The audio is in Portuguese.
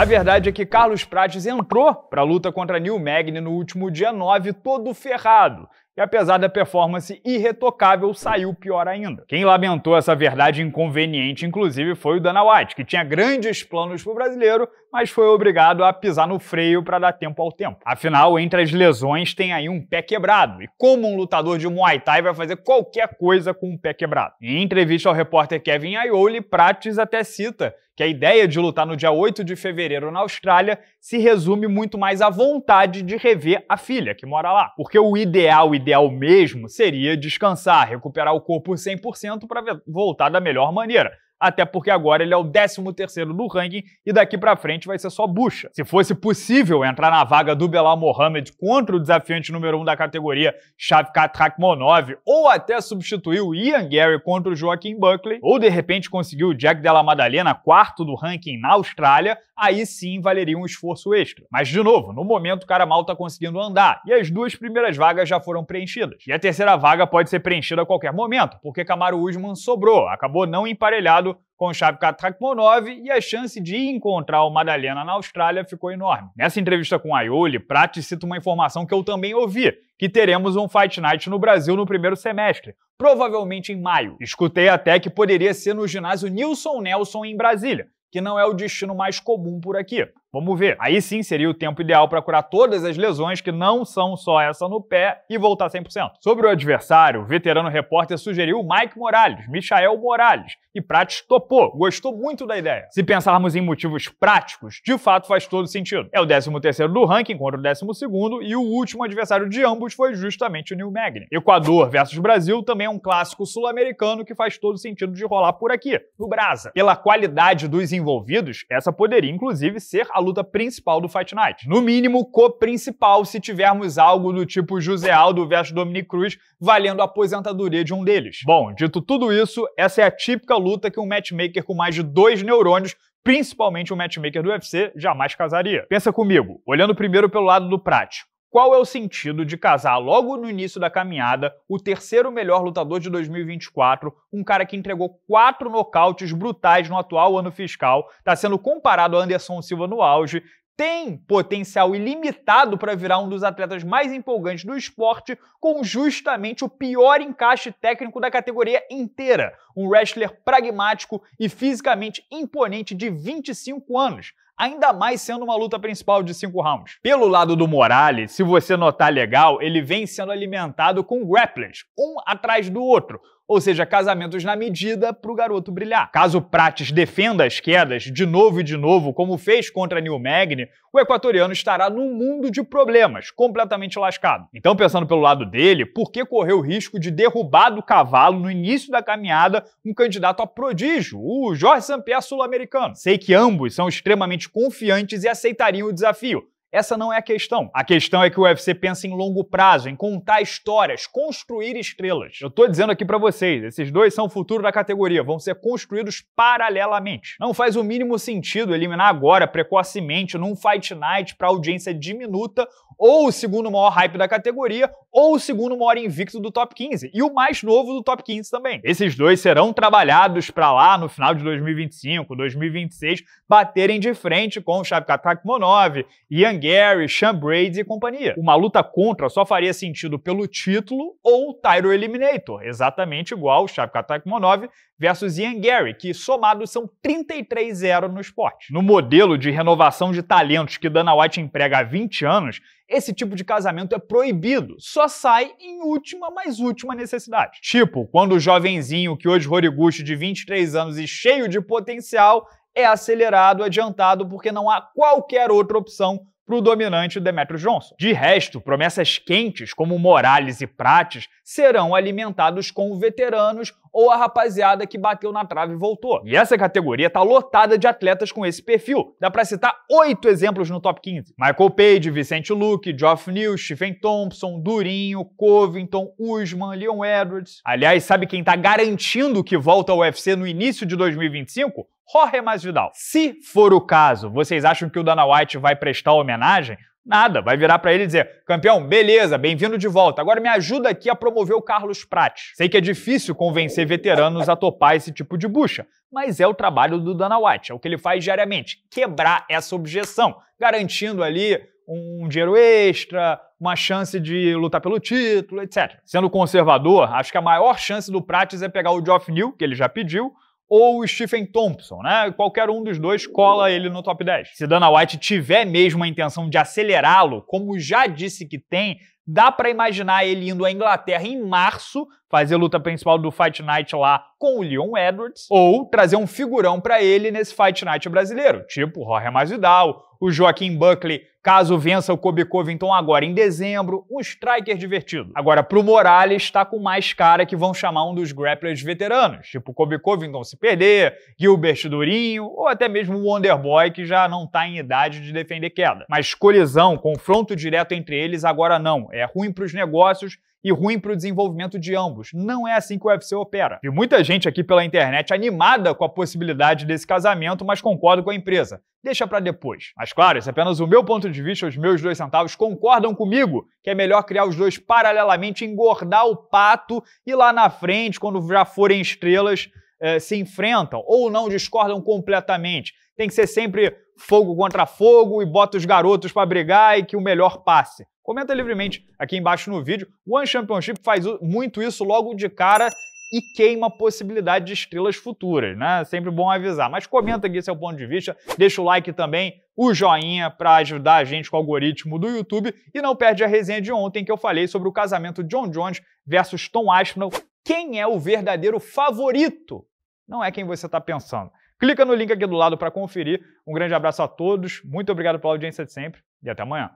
A verdade é que Carlos Prates entrou para a luta contra Neil Magny no último dia 9 todo ferrado. E apesar da performance irretocável, saiu pior ainda. Quem lamentou essa verdade inconveniente, inclusive, foi o Dana White, que tinha grandes planos para o brasileiro, mas foi obrigado a pisar no freio para dar tempo ao tempo. Afinal, entre as lesões, tem aí um pé quebrado. E como um lutador de Muay Thai vai fazer qualquer coisa com um pé quebrado? Em entrevista ao repórter Kevin Aioli, Prates até cita que a ideia de lutar no dia 8 de fevereiro na Austrália se resume muito mais à vontade de rever a filha que mora lá. Porque o ideal, ideal mesmo, seria descansar, recuperar o corpo 100% para voltar da melhor maneira até porque agora ele é o 13 terceiro no ranking e daqui para frente vai ser só bucha. Se fosse possível entrar na vaga do Belal Mohamed contra o desafiante número 1 um da categoria, Shavkat Rakhmonov, ou até substituir o Ian Gary contra o Joaquim Buckley, ou de repente conseguir o Jack Della Madalena, quarto do ranking na Austrália, aí sim valeria um esforço extra. Mas, de novo, no momento o cara mal tá conseguindo andar, e as duas primeiras vagas já foram preenchidas. E a terceira vaga pode ser preenchida a qualquer momento, porque Camaro Usman sobrou, acabou não emparelhado com Chave Rakhmonov e a chance de encontrar o Madalena na Austrália ficou enorme. Nessa entrevista com Aioli, Prati cita uma informação que eu também ouvi, que teremos um Fight Night no Brasil no primeiro semestre, provavelmente em maio. Escutei até que poderia ser no ginásio Nilson Nelson em Brasília, que não é o destino mais comum por aqui. Vamos ver. Aí sim seria o tempo ideal para curar todas as lesões que não são só essa no pé e voltar 100%. Sobre o adversário, o veterano repórter sugeriu Mike Morales, Michael Morales, e Prates topou, gostou muito da ideia. Se pensarmos em motivos práticos, de fato faz todo sentido. É o 13 terceiro do ranking contra o 12 e o último adversário de ambos foi justamente o New Magny. Equador versus Brasil também é um clássico sul-americano que faz todo sentido de rolar por aqui, no Brasa. Pela qualidade dos envolvidos, essa poderia inclusive ser a a luta principal do Fight Night. No mínimo, co-principal se tivermos algo do tipo José Aldo versus Dominic Cruz valendo a aposentadoria de um deles. Bom, dito tudo isso, essa é a típica luta que um matchmaker com mais de dois neurônios principalmente um matchmaker do UFC, jamais casaria. Pensa comigo, olhando primeiro pelo lado do prático. Qual é o sentido de casar logo no início da caminhada o terceiro melhor lutador de 2024, um cara que entregou quatro nocautes brutais no atual ano fiscal, está sendo comparado a Anderson Silva no auge, tem potencial ilimitado para virar um dos atletas mais empolgantes do esporte, com justamente o pior encaixe técnico da categoria inteira. Um wrestler pragmático e fisicamente imponente de 25 anos ainda mais sendo uma luta principal de cinco rounds. Pelo lado do Morales, se você notar legal, ele vem sendo alimentado com grapplers, um atrás do outro ou seja, casamentos na medida para o garoto brilhar. Caso Prates defenda as quedas de novo e de novo, como fez contra Neil Magni, o equatoriano estará num mundo de problemas, completamente lascado. Então, pensando pelo lado dele, por que correu o risco de derrubar do cavalo no início da caminhada um candidato a prodígio, o Jorge Sampaio sul-americano? Sei que ambos são extremamente confiantes e aceitariam o desafio, essa não é a questão. A questão é que o UFC pensa em longo prazo, em contar histórias, construir estrelas. Eu tô dizendo aqui para vocês, esses dois são o futuro da categoria, vão ser construídos paralelamente. Não faz o mínimo sentido eliminar agora precocemente num fight night para audiência diminuta ou o segundo maior hype da categoria ou o segundo maior invicto do top 15 e o mais novo do top 15 também. Esses dois serão trabalhados para lá no final de 2025, 2026 baterem de frente com o Shavkat Rakhmonov e Yang Gary, Sean Brady e companhia. Uma luta contra só faria sentido pelo título ou Tyro Eliminator, exatamente igual o Shavkat Takmonov versus Ian Gary, que somados são 33-0 no esporte. No modelo de renovação de talentos que Dana White emprega há 20 anos, esse tipo de casamento é proibido, só sai em última mais última necessidade. Tipo, quando o jovenzinho que hoje Horiguchi de 23 anos e cheio de potencial é acelerado, adiantado, porque não há qualquer outra opção para o dominante Demetrius Johnson. De resto, promessas quentes como Morales e Prates serão alimentados com veteranos ou a rapaziada que bateu na trave e voltou. E essa categoria está lotada de atletas com esse perfil. Dá para citar oito exemplos no top 15. Michael Page, Vicente Luke, Geoff News, Stephen Thompson, Durinho, Covington, Usman, Leon Edwards. Aliás, sabe quem está garantindo que volta ao UFC no início de 2025? Jorge é Masvidal. Se for o caso, vocês acham que o Dana White vai prestar homenagem? Nada, vai virar para ele e dizer: "Campeão, beleza, bem-vindo de volta. Agora me ajuda aqui a promover o Carlos Prates. Sei que é difícil convencer veteranos a topar esse tipo de bucha, mas é o trabalho do Dana White, é o que ele faz diariamente, quebrar essa objeção, garantindo ali um dinheiro extra, uma chance de lutar pelo título, etc. Sendo conservador, acho que a maior chance do Prates é pegar o Geoff New, que ele já pediu, ou o Stephen Thompson, né? Qualquer um dos dois cola ele no top 10. Se Dana White tiver mesmo a intenção de acelerá-lo, como já disse que tem, Dá para imaginar ele indo à Inglaterra em março, fazer luta principal do Fight Night lá com o Leon Edwards, ou trazer um figurão para ele nesse Fight Night brasileiro, tipo o Jorge Masvidal, o Joaquim Buckley, caso vença o Kobe Covington agora em dezembro, um striker divertido. Agora, pro Morales, está com mais cara que vão chamar um dos grapplers veteranos, tipo Kobe Covington se perder, Gilbert Durinho, ou até mesmo o Wonderboy, que já não tá em idade de defender queda. Mas colisão, confronto direto entre eles, agora não. É é ruim para os negócios e ruim para o desenvolvimento de ambos. Não é assim que o UFC opera. Vi muita gente aqui pela internet animada com a possibilidade desse casamento, mas concordo com a empresa. Deixa para depois. Mas claro, esse é apenas o meu ponto de vista, os meus dois centavos concordam comigo que é melhor criar os dois paralelamente, engordar o pato e lá na frente, quando já forem estrelas, eh, se enfrentam ou não discordam completamente. Tem que ser sempre fogo contra fogo e bota os garotos para brigar e que o melhor passe. Comenta livremente aqui embaixo no vídeo. O One Championship faz muito isso logo de cara e queima a possibilidade de estrelas futuras, né? Sempre bom avisar. Mas comenta aqui seu ponto de vista, deixa o like também, o joinha para ajudar a gente com o algoritmo do YouTube e não perde a resenha de ontem que eu falei sobre o casamento John Jones versus Tom Aspinall. Quem é o verdadeiro favorito? Não é quem você está pensando. Clica no link aqui do lado para conferir. Um grande abraço a todos, muito obrigado pela audiência de sempre e até amanhã.